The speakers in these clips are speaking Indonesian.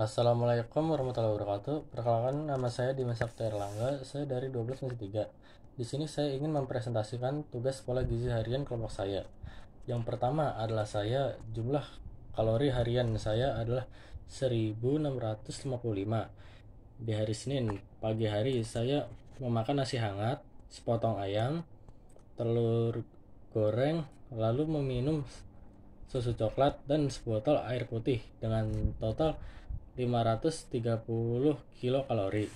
Assalamualaikum warahmatullahi wabarakatuh. Perkenalkan nama saya Dimas Sabta Erlangga, saya dari 12 Misi 3. Di sini saya ingin mempresentasikan tugas pola gizi harian kelompok saya. Yang pertama adalah saya jumlah kalori harian saya adalah 1655. Di hari Senin pagi hari saya memakan nasi hangat, sepotong ayam, telur goreng, lalu meminum susu coklat dan sebotol air putih dengan total 530 kilokalori.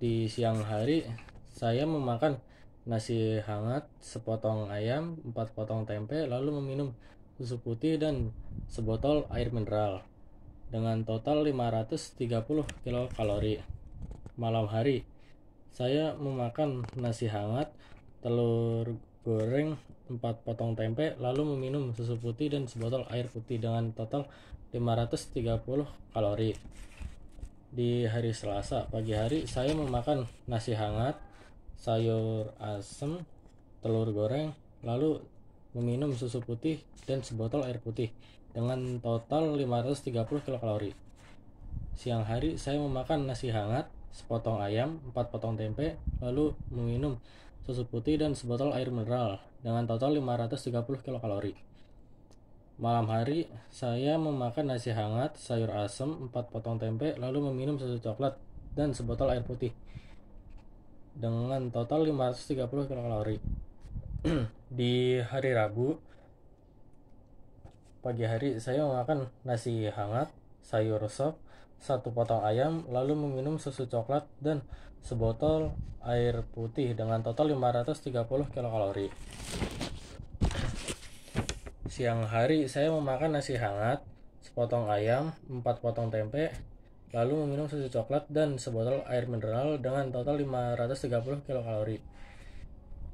Di siang hari saya memakan nasi hangat, sepotong ayam, empat potong tempe, lalu meminum susu putih dan sebotol air mineral dengan total 530 kilokalori. Malam hari saya memakan nasi hangat, telur goreng, empat potong tempe, lalu meminum susu putih dan sebotol air putih dengan total 530 kalori. Di hari Selasa pagi hari saya memakan nasi hangat, sayur asem, telur goreng, lalu meminum susu putih dan sebotol air putih dengan total 530 kilokalori. Siang hari saya memakan nasi hangat, sepotong ayam, 4 potong tempe, lalu meminum susu putih dan sebotol air mineral dengan total 530 kilokalori. Malam hari, saya memakan nasi hangat, sayur asem, 4 potong tempe, lalu meminum susu coklat dan sebotol air putih. Dengan total 530 kalori Di hari Rabu, pagi hari saya memakan nasi hangat, sayur sop, satu potong ayam, lalu meminum susu coklat dan sebotol air putih dengan total 530 kalori siang hari saya memakan nasi hangat, sepotong ayam, empat potong tempe, lalu meminum susu coklat dan sebotol air mineral dengan total 530 kilokalori.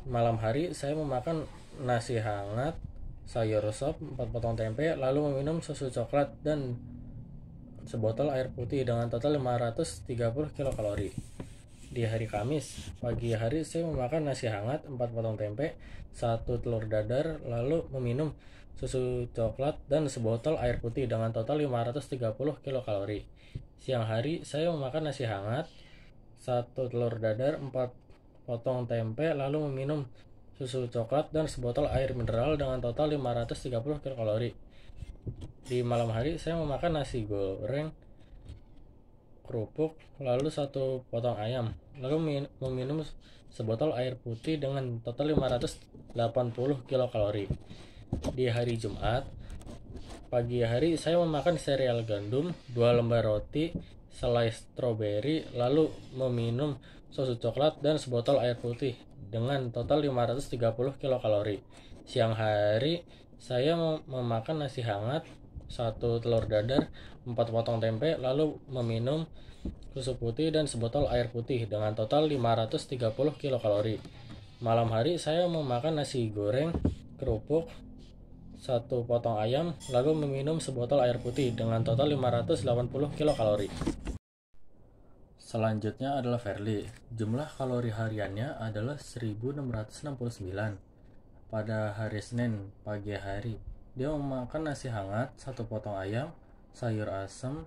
Malam hari saya memakan nasi hangat, sayur sop, empat potong tempe, lalu meminum susu coklat dan sebotol air putih dengan total 530 kilokalori di hari Kamis. Pagi hari saya memakan nasi hangat, 4 potong tempe, satu telur dadar, lalu meminum susu coklat dan sebotol air putih dengan total 530 kilokalori. Siang hari saya memakan nasi hangat, satu telur dadar, 4 potong tempe, lalu meminum susu coklat dan sebotol air mineral dengan total 530 kilokalori. Di malam hari saya memakan nasi goreng, kerupuk, lalu satu potong ayam, lalu meminum sebotol air putih dengan total 580 kilokalori. Di hari Jumat, pagi hari saya memakan sereal gandum, dua lembar roti, selai stroberi, lalu meminum susu coklat dan sebotol air putih dengan total 530 kilokalori. Siang hari, saya memakan nasi hangat, satu telur dadar, empat potong tempe, lalu meminum susu putih dan sebotol air putih dengan total 530 kilokalori. Malam hari saya memakan nasi goreng, kerupuk, satu potong ayam, lalu meminum sebotol air putih dengan total 580 kilokalori. Selanjutnya adalah Verly. Jumlah kalori hariannya adalah 1669 pada hari Senin pagi hari dia memakan nasi hangat, satu potong ayam, sayur asem,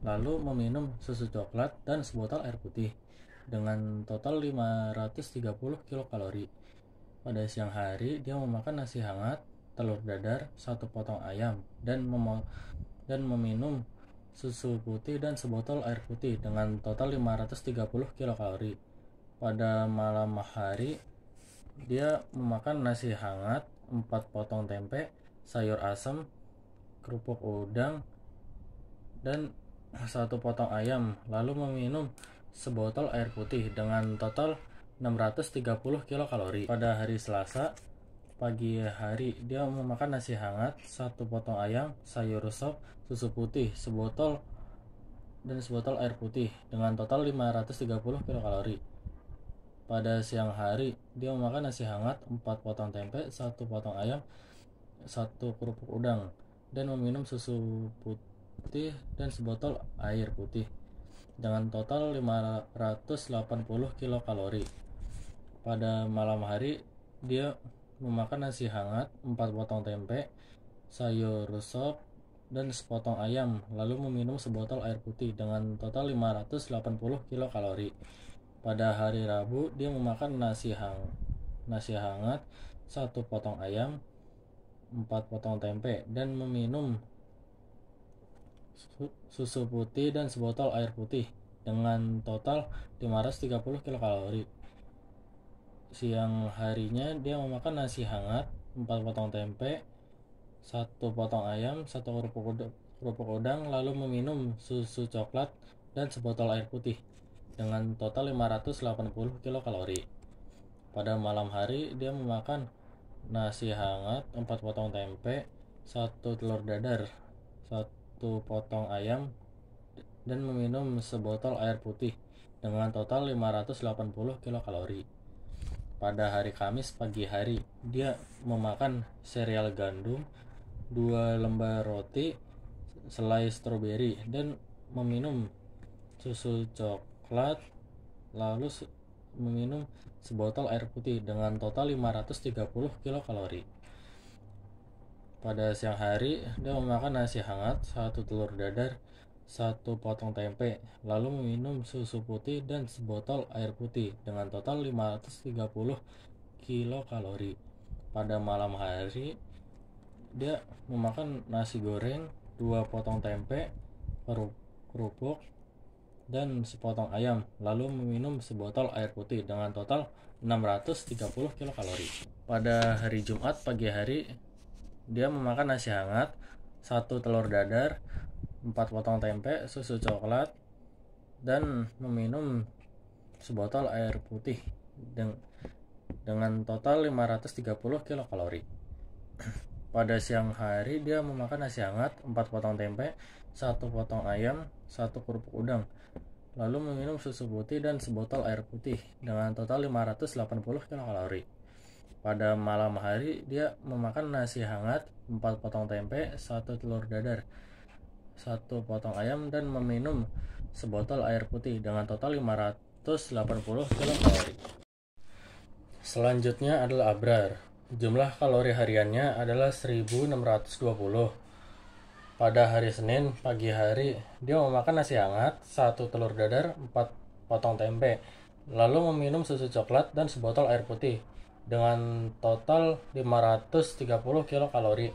lalu meminum susu coklat dan sebotol air putih dengan total 530 kilokalori. Pada siang hari, dia memakan nasi hangat, telur dadar, satu potong ayam, dan, mem dan meminum susu putih dan sebotol air putih dengan total 530 kilokalori. Pada malam hari, dia memakan nasi hangat, empat potong tempe, sayur asem, kerupuk udang, dan satu potong ayam, lalu meminum sebotol air putih dengan total 630 kilokalori. Pada hari Selasa, pagi hari dia memakan nasi hangat, satu potong ayam, sayur sop, susu putih, sebotol dan sebotol air putih dengan total 530 kilokalori. Pada siang hari, dia memakan nasi hangat, 4 potong tempe, satu potong ayam, satu kerupuk udang dan meminum susu putih dan sebotol air putih dengan total 580 kilokalori. Pada malam hari, dia memakan nasi hangat, 4 potong tempe, sayur sop, dan sepotong ayam, lalu meminum sebotol air putih dengan total 580 kilokalori. Pada hari Rabu, dia memakan nasi hang, nasi hangat, satu potong ayam, 4 potong tempe dan meminum susu putih dan sebotol air putih dengan total 530 kilokalori. Siang harinya dia memakan nasi hangat, 4 potong tempe, satu potong ayam, satu kerupuk udang, kerupuk udang, lalu meminum susu coklat dan sebotol air putih dengan total 580 kilokalori. Pada malam hari dia memakan nasi hangat, 4 potong tempe, satu telur dadar, satu potong ayam, dan meminum sebotol air putih dengan total 580 kilokalori. Pada hari Kamis pagi hari, dia memakan sereal gandum, dua lembar roti, selai stroberi, dan meminum susu coklat, lalu meminum sebotol air putih dengan total 530 kilokalori. Pada siang hari, dia memakan nasi hangat, satu telur dadar, satu potong tempe, lalu meminum susu putih dan sebotol air putih dengan total 530 kilokalori. Pada malam hari, dia memakan nasi goreng, dua potong tempe, kerupuk, dan sepotong ayam, lalu meminum sebotol air putih dengan total 630 kilokalori. Pada hari Jumat pagi hari, dia memakan nasi hangat, satu telur dadar, empat potong tempe, susu coklat, dan meminum sebotol air putih dengan total 530 kilokalori. Pada siang hari dia memakan nasi hangat, 4 potong tempe, 1 potong ayam, 1 kerupuk udang. Lalu meminum susu putih dan sebotol air putih dengan total 580 kilokalori. Pada malam hari dia memakan nasi hangat, 4 potong tempe, 1 telur dadar, 1 potong ayam dan meminum sebotol air putih dengan total 580 kilokalori. Selanjutnya adalah Abrar. Jumlah kalori hariannya adalah 1620. Pada hari Senin pagi hari, dia memakan nasi hangat, satu telur dadar, 4 potong tempe, lalu meminum susu coklat dan sebotol air putih dengan total 530 kilokalori.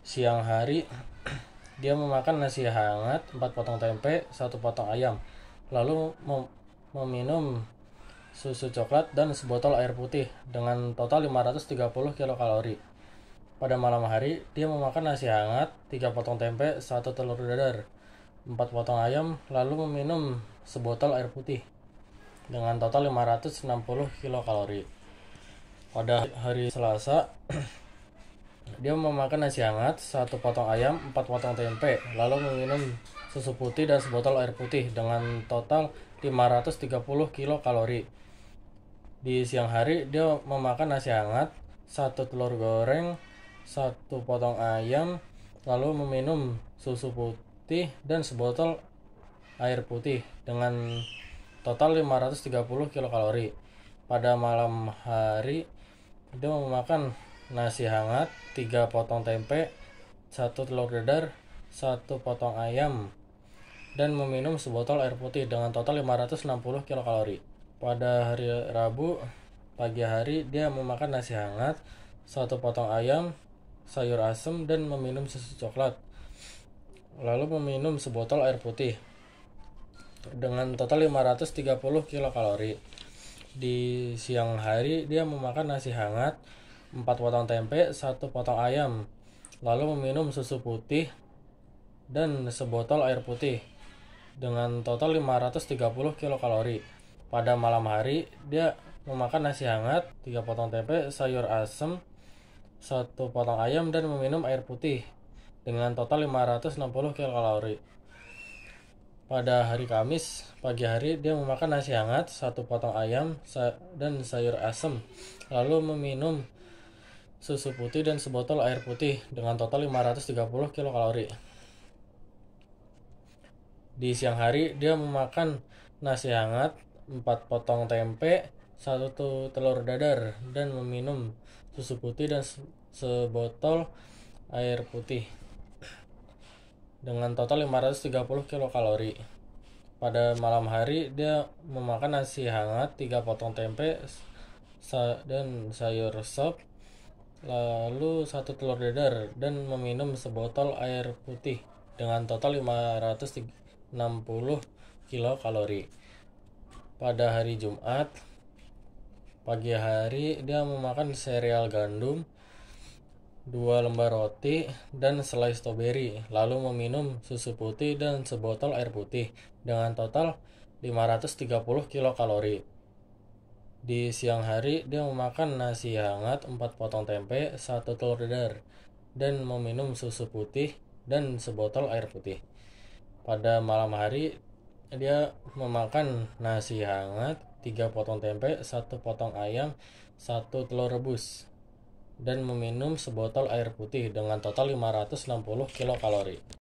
Siang hari dia memakan nasi hangat, 4 potong tempe, satu potong ayam, lalu meminum susu coklat, dan sebotol air putih dengan total 530 kilokalori. Pada malam hari, dia memakan nasi hangat, 3 potong tempe, 1 telur dadar, 4 potong ayam, lalu meminum sebotol air putih dengan total 560 kilokalori. Pada hari Selasa, dia memakan nasi hangat, 1 potong ayam, 4 potong tempe, lalu meminum susu putih dan sebotol air putih dengan total 530 kilokalori. Di siang hari dia memakan nasi hangat, satu telur goreng, satu potong ayam, lalu meminum susu putih dan sebotol air putih dengan total 530 kilokalori. Pada malam hari dia memakan nasi hangat, tiga potong tempe, satu telur dadar, satu potong ayam, dan meminum sebotol air putih dengan total 560 kilokalori. Pada hari Rabu pagi hari dia memakan nasi hangat, satu potong ayam, sayur asem dan meminum susu coklat. Lalu meminum sebotol air putih dengan total 530 kilokalori. Di siang hari dia memakan nasi hangat, 4 potong tempe, satu potong ayam, lalu meminum susu putih dan sebotol air putih dengan total 530 kilokalori. Pada malam hari, dia memakan nasi hangat, 3 potong tempe, sayur asem, satu potong ayam dan meminum air putih dengan total 560 kilokalori. Pada hari Kamis pagi hari dia memakan nasi hangat, satu potong ayam dan sayur asem, lalu meminum susu putih dan sebotol air putih dengan total 530 kilokalori. Di siang hari dia memakan nasi hangat, empat potong tempe, satu telur dadar, dan meminum susu putih dan sebotol air putih dengan total 530 kilokalori. Pada malam hari dia memakan nasi hangat, tiga potong tempe dan sayur sop, lalu satu telur dadar dan meminum sebotol air putih dengan total 530 60 kilokalori. Pada hari Jumat pagi hari dia memakan sereal gandum, dua lembar roti dan selai stroberi, lalu meminum susu putih dan sebotol air putih dengan total 530 kilokalori. Di siang hari dia memakan nasi hangat 4 potong tempe, satu telur dadar dan meminum susu putih dan sebotol air putih. Pada malam hari, dia memakan nasi hangat, tiga potong tempe, satu potong ayam, satu telur rebus, dan meminum sebotol air putih dengan total 560 kilokalori.